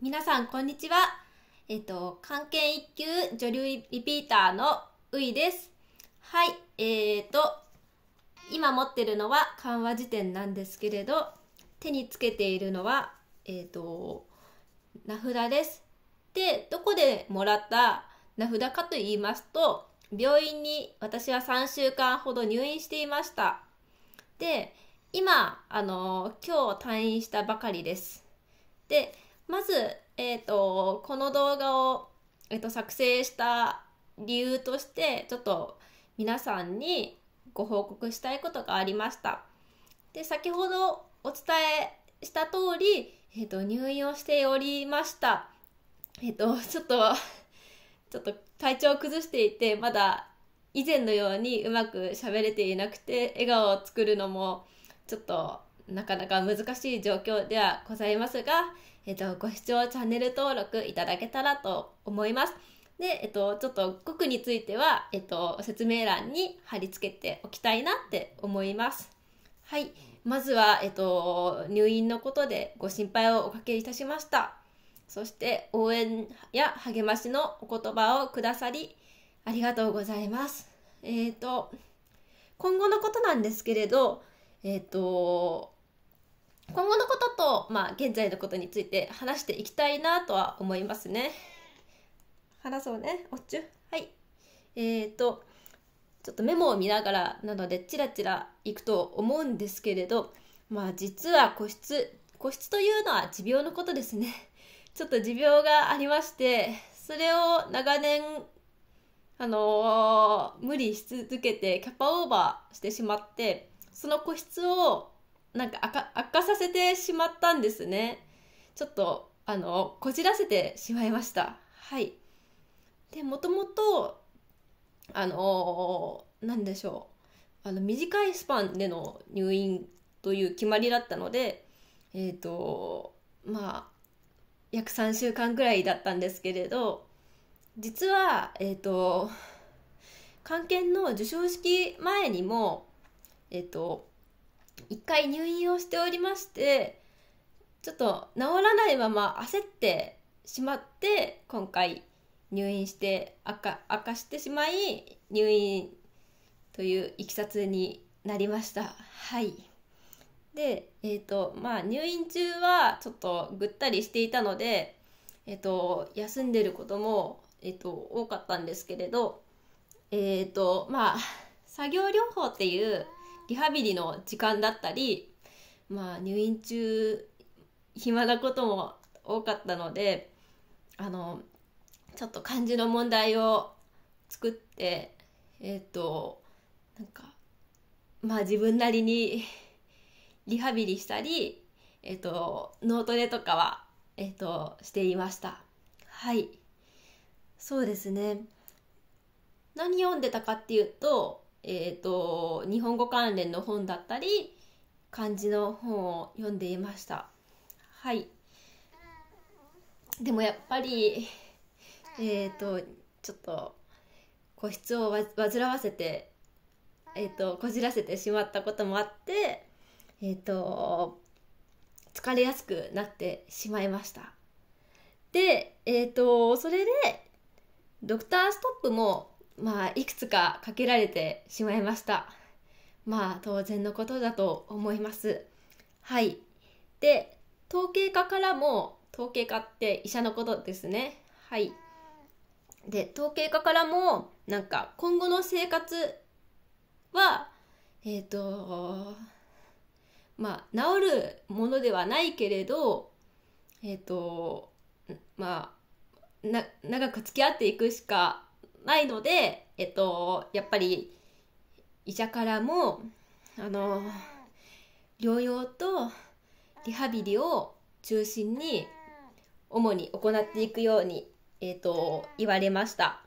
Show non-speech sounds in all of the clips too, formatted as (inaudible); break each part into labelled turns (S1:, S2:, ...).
S1: 皆さんこんにちはえっ、と関係一級女流リピーターのういですはいえーと今持ってるのは緩和辞典なんですけれど手につけているのはえっ、ー、と名札ですでどこでもらった名札かと言いますと病院に私は3週間ほど入院していましたで今あの今日退院したばかりですでまず、えーと、この動画を、えーと、作成した理由としてちょっと皆さんにご報告したいことがありましたで先ほどお伝えした通り、えーと入院をしておりましたえっ、ー、とちょっと (laughs) ちょっと体調を崩していてまだ以前のようにうまく喋れていなくて笑顔を作るのもちょっとなかなか難しい状況ではございますが、えっと、ご視聴、チャンネル登録いただけたらと思います。で、えっと、ちょっと語句については、えっと、説明欄に貼り付けておきたいなって思います。はい。まずは、えっと、入院のことでご心配をおかけいたしました。そして、応援や励ましのお言葉をくださり、ありがとうございます。えっ、と、今後のことなんですけれど、えっ、と、今後のことと、まあ、現在のことについて話していきたいなとは思いますね。話そうね。おっちゅ。はい。えっ、ー、と、ちょっとメモを見ながらなので、ちらちらいくと思うんですけれど、まあ、実は個室、個室というのは持病のことですね。(laughs) ちょっと持病がありまして、それを長年、あのー、無理し続けてキャパオーバーしてしまって、その個室をなんか悪化させてしまったんですね。ちょっと、あの、こじらせてしまいました。はい。で、もともと、あのなんでしょう。あの、短いスパンでの入院という決まりだったので、えっ、ー、と、まあ、約3週間ぐらいだったんですけれど、実は、えっ、ー、と、関係の授賞式前にも、えっ、と、一回入院をしておりましてちょっと治らないまま焦ってしまって今回入院して悪化してしまい入院といういきさつになりましたはいでえっ、ー、とまあ入院中はちょっとぐったりしていたのでえっ、ー、と休んでることもえっ、ー、と多かったんですけれどえっ、とまあ作業療法っていうリハビリの時間だったり、まあ、入院中暇なことも多かったのであのちょっと漢字の問題を作ってえっ、ー、となんかまあ自分なりに (laughs) リハビリしたり、えっ、ー、と脳トレとかは、えっ、ー、としていましたはいそうですね何読んでたかっていうとえー、と、日本語関連の本だったり、漢字の本を読んでいました。はい。でもやっぱり、えっ、ー、と、ちょっと、個室をわ煩わせて、えっ、ー、と、こじらせてしまったこともあって、えっ、と、疲れやすくなってしまいました。で、えっ、と、それで、ドクターストップもまあいくつかかけられてしまいましたまあ当然のことだと思いますはいで統計家からも統計課って医者のことですねはいで統計家からもなんか今後の生活はえっ、ー、とまあ治るものではないけれどえっ、ー、とまあ長く付き合っていくしかないので、えっと、やっぱり医者からもあの療養とリハビリを中心に主に行っていくように、えっと、言われました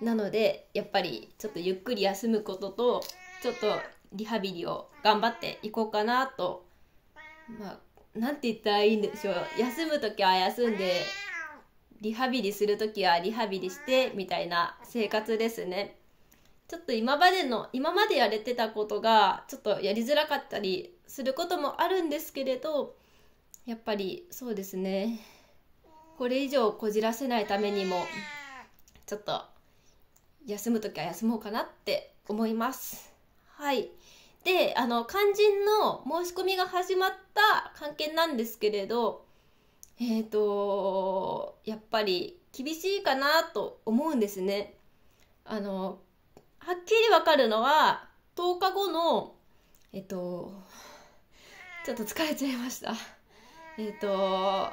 S1: なのでやっぱりちょっとゆっくり休むこととちょっとリハビリを頑張っていこうかなとまあなんて言ったらいいんでしょう休む時は休んでリハビリする時はリハビリしてみたいな生活ですねちょっと今までの今までやれてたことがちょっとやりづらかったりすることもあるんですけれどやっぱりそうですねこれ以上こじらせないためにもちょっと休む時は休もうかなって思いますはいであの肝心の申し込みが始まった関係なんですけれどえっ、ー、とやっぱり厳しいかなと思うんですね。あのはっきりわかるのは10日後のえっ、ー、とちょっと疲れちゃいました。えっ、ー、と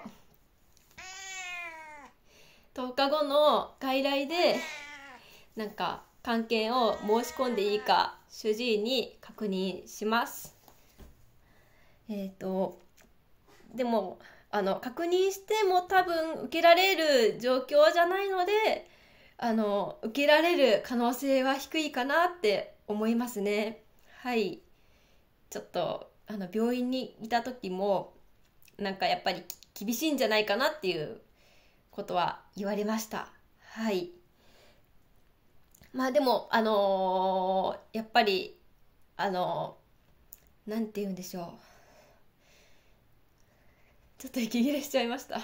S1: 10日後の外来でなんか関係を申し込んでいいか主治医に確認します。えっ、ー、とでもあの確認しても多分受けられる状況じゃないのであの受けられる可能性は低いかなって思いますね。はいちょっとあの病院にいた時もなんかやっぱり厳しいんじゃないかなっていうことは言われました。はい。まあでも、あのー、やっぱり、あのー、て言うんでしょう。ちょっと息切れしちゃいました。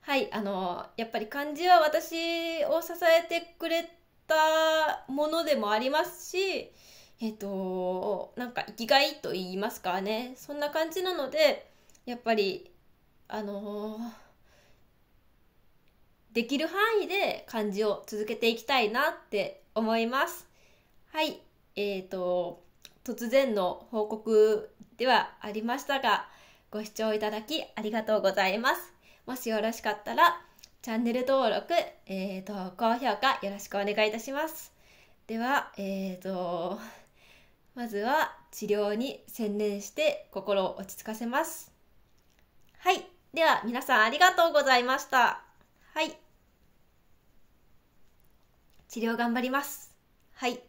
S1: はい、あの、やっぱり漢字は私を支えてくれたものでもありますし、えっ、と、なんか生きがいと言いますかね、そんな感じなので、やっぱり、あのできる範囲で漢字を続けていきたいなって思います。はい、えっ、ー、と、突然の報告ではありましたが、ご視聴いただきありがとうございます。もしよろしかったら、チャンネル登録、えーと、高評価よろしくお願いいたします。では、えーと、まずは治療に専念して心を落ち着かせます。はい。では、皆さんありがとうございました。はい。治療頑張ります。はい。